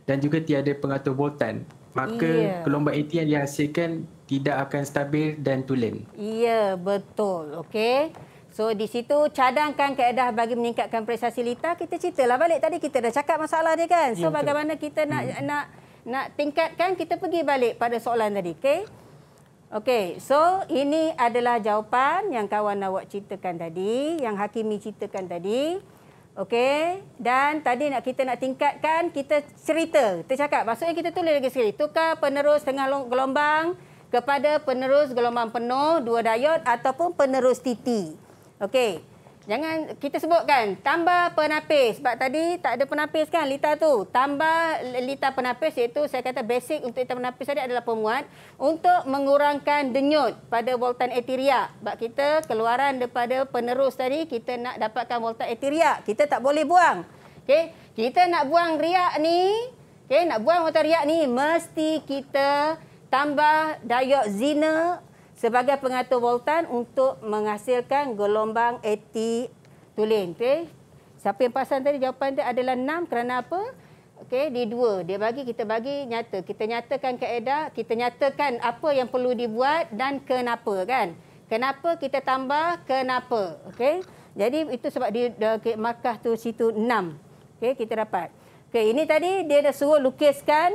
dan juga tiada pengatur voltan. Maka yeah. gelombang AT yang dihasilkan tidak akan stabil dan tulen. Ya, yeah, betul. Okey. So di situ cadangkan keadaan bagi meningkatkan prestasi lita kita ceritalah balik tadi kita dah cakap masalah dia kan. So yeah, ya, bagaimana kita nak hmm. nak nak tingkatkan kita pergi balik pada soalan tadi. Okey. Okey, so ini adalah jawapan yang kawan awak ceritakan tadi, yang Hakimi ceritakan tadi. Okey, dan tadi nak kita nak tingkatkan kita cerita. Kita cakap maksudnya kita tulis lagi sekali. Tukar penerus tengah gelombang kepada penerus gelombang penuh dua dayot ataupun penerus titi. Okey. Jangan kita sebutkan tambah penapis sebab tadi tak ada penapis kan lita tu. Tambah lita penapis iaitu saya kata basic untuk lita penapis tadi adalah pemuat untuk mengurangkan denyut pada voltan etiria. Sebab kita keluaran daripada penerus tadi kita nak dapatkan voltan etiria Kita tak boleh buang. Okey, kita nak buang riak ni, okey nak buang voltan riak ni mesti kita tambah diod zener sebagai pengatur voltan untuk menghasilkan gelombang AT tulen. Okay. Siapa yang pasang tadi jawapan dia adalah 6 kerana apa? Okey, di dua. Dia bagi, kita bagi nyata. Kita nyatakan kaedah, kita nyatakan apa yang perlu dibuat dan kenapa kan. Kenapa kita tambah, kenapa. Okey, jadi itu sebab di okay, markah tu situ 6. Okey, kita dapat. Okey, ini tadi dia dah suruh lukiskan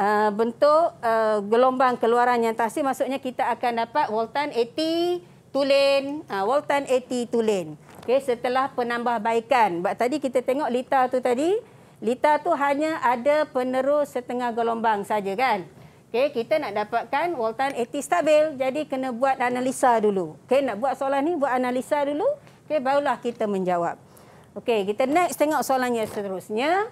Uh, bentuk uh, gelombang keluaran yang tasi maksudnya kita akan dapat voltan 80 tulen uh, ah, voltan 80 tulen okey setelah penambahbaikan sebab tadi kita tengok lita tu tadi lita tu hanya ada penerus setengah gelombang saja kan okey kita nak dapatkan voltan 80 stabil jadi kena buat analisa dulu okey nak buat soalan ni buat analisa dulu okey barulah kita menjawab okey kita next tengok soalannya seterusnya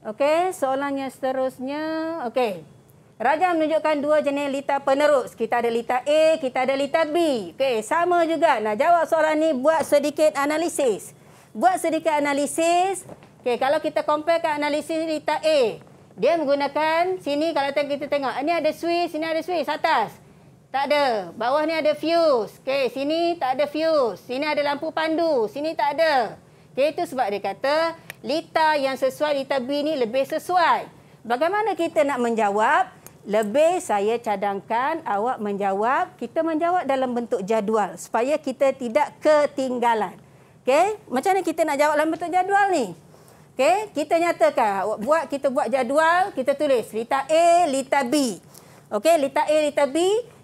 Okey, soalannya seterusnya. Okey. Raja menunjukkan dua jenis lita penerus. Kita ada lita A, kita ada lita B. Okey, sama juga. Nah, jawab soalan ni buat sedikit analisis. Buat sedikit analisis. Okey, kalau kita compare kan analisis lita A, dia menggunakan sini kalau kita tengok, ini ada switch, sini ada switch atas. Tak ada. Bawah ni ada fuse. Okey, sini tak ada fuse. Sini ada lampu pandu. Sini tak ada. Okey, itu sebab dia kata Lita yang sesuai, Lita B ini lebih sesuai. Bagaimana kita nak menjawab? Lebih saya cadangkan awak menjawab, kita menjawab dalam bentuk jadual supaya kita tidak ketinggalan. Okay? macam mana kita nak jawab dalam bentuk jadual ni? Okay? kita nyatakan, buat kita buat jadual, kita tulis Lita A, Lita B. Okay? Lita A, Lita B,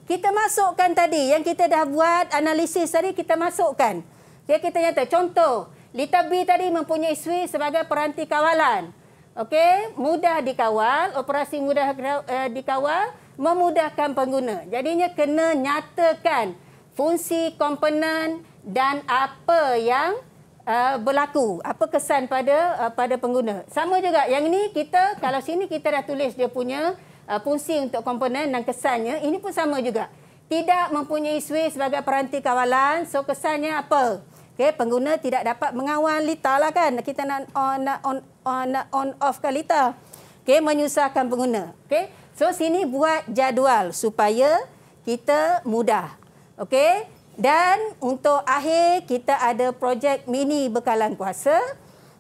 kita masukkan tadi yang kita dah buat analisis tadi kita masukkan. Okay? kita nyata contoh Lita B tadi mempunyai Swi sebagai peranti kawalan. Okey, mudah dikawal, operasi mudah eh, dikawal, memudahkan pengguna. Jadinya kena nyatakan fungsi komponen dan apa yang uh, berlaku, apa kesan pada uh, pada pengguna. Sama juga yang ini kita kalau sini kita dah tulis dia punya uh, fungsi untuk komponen dan kesannya, ini pun sama juga. Tidak mempunyai Swi sebagai peranti kawalan, so kesannya apa? Okay, pengguna tidak dapat mengawal lita lah kan. Kita nak on nak on on nak on off ke lita. Okey, menyusahkan pengguna. Okay, So sini buat jadual supaya kita mudah. Okay, Dan untuk akhir kita ada projek mini bekalan kuasa.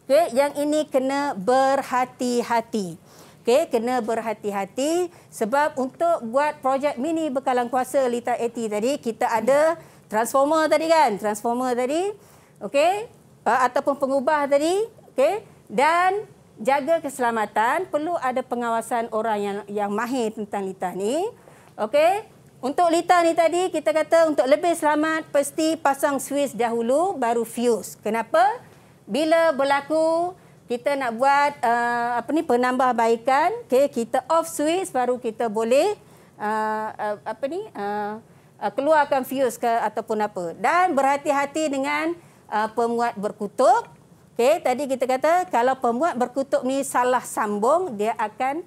Okay, yang ini kena berhati-hati. Okay, kena berhati-hati sebab untuk buat projek mini bekalan kuasa Lita AT tadi kita ada hmm transformer tadi kan transformer tadi okey uh, ataupun pengubah tadi okey dan jaga keselamatan perlu ada pengawasan orang yang yang mahir tentang litar ni okey untuk litar ni tadi kita kata untuk lebih selamat pasti pasang switch dahulu baru fuse kenapa bila berlaku kita nak buat uh, apa ni penambahbaikan okey kita off switch baru kita boleh uh, uh, apa ni uh, uh, keluarkan fuse ke ataupun apa dan berhati-hati dengan uh, pemuat berkutuk Okay, tadi kita kata kalau pemuat berkutuk ni salah sambung dia akan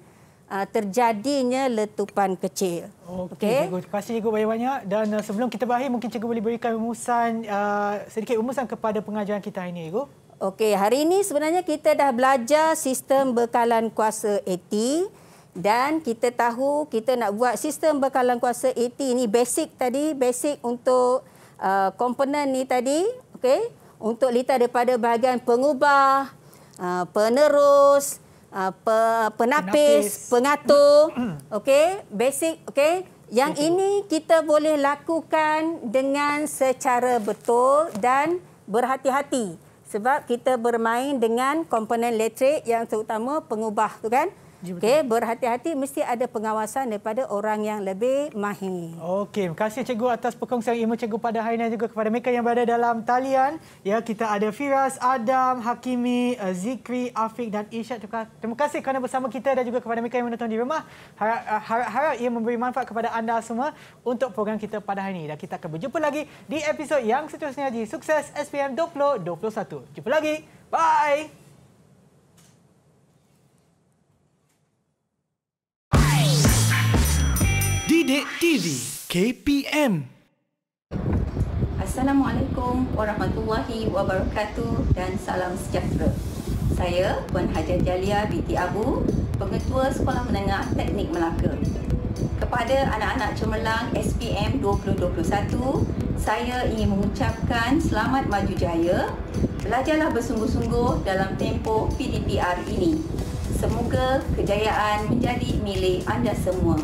uh, terjadinya letupan kecil okey okay. terima kasih cikgu banyak-banyak dan uh, sebelum kita berakhir mungkin cikgu boleh berikan umusan uh, sedikit umusan kepada pengajaran kita hari ini cikgu okey hari ini sebenarnya kita dah belajar sistem bekalan kuasa AT dan kita tahu kita nak buat sistem bekalan kuasa AT ni basic tadi basic untuk uh, komponen ni tadi okey untuk lita daripada bahagian pengubah uh, penerus uh, pe, penapis, penapis pengatur *coughs* okey basic okey yang okay. ini kita boleh lakukan dengan secara betul dan berhati-hati sebab kita bermain dengan komponen elektrik yang terutama pengubah tu kan Okey, berhati-hati mesti ada pengawasan daripada orang yang lebih mahir. Okey, terima kasih cikgu atas perkongsian ilmu cikgu pada hari ini juga kepada mereka yang berada dalam talian. Ya, kita ada Firas, Adam, Hakimi, eh, Zikri, Afiq dan Isyad. Terima kasih kerana bersama kita dan juga kepada mereka yang menonton di rumah. Eh, harap-harap ia memberi manfaat kepada anda semua untuk program kita pada hari ini. Dan kita akan berjumpa lagi di episod yang seterusnya di Sukses SPM 2021. Jumpa lagi. Bye. Sidik TV KPM Assalamualaikum warahmatullahi wabarakatuh dan salam sejahtera. Saya Puan Hajar Jalia binti Abu, Pengetua Sekolah Menengah Teknik Melaka. Kepada anak-anak cemerlang SPM 2021, saya ingin mengucapkan selamat maju jaya. Belajarlah bersungguh-sungguh dalam tempoh PDPR ini. Semoga kejayaan menjadi milik anda semua.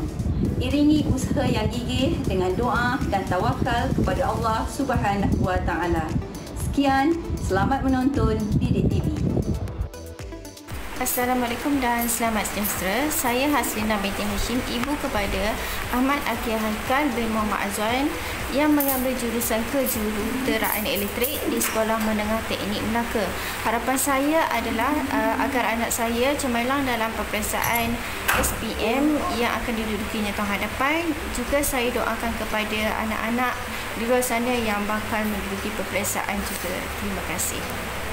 Iringi usaha yang gigih dengan doa dan tawakal kepada Allah Subhanahu Wa Taala. Sekian, selamat menonton Didik TV. Assalamualaikum dan selamat sejahtera. Saya Haslina binti Hashim, ibu kepada Ahmad Akhil Haikal bin Muhammad Azwan yang mengambil jurusan kejuruteraan elektrik di Sekolah Menengah Teknik Melaka. Harapan saya adalah uh, agar anak saya cemerlang dalam peperiksaan SPM yang akan didudukinya tahun hadapan. Juga saya doakan kepada anak-anak di luar sana yang bakal menduduki peperiksaan juga. Terima kasih.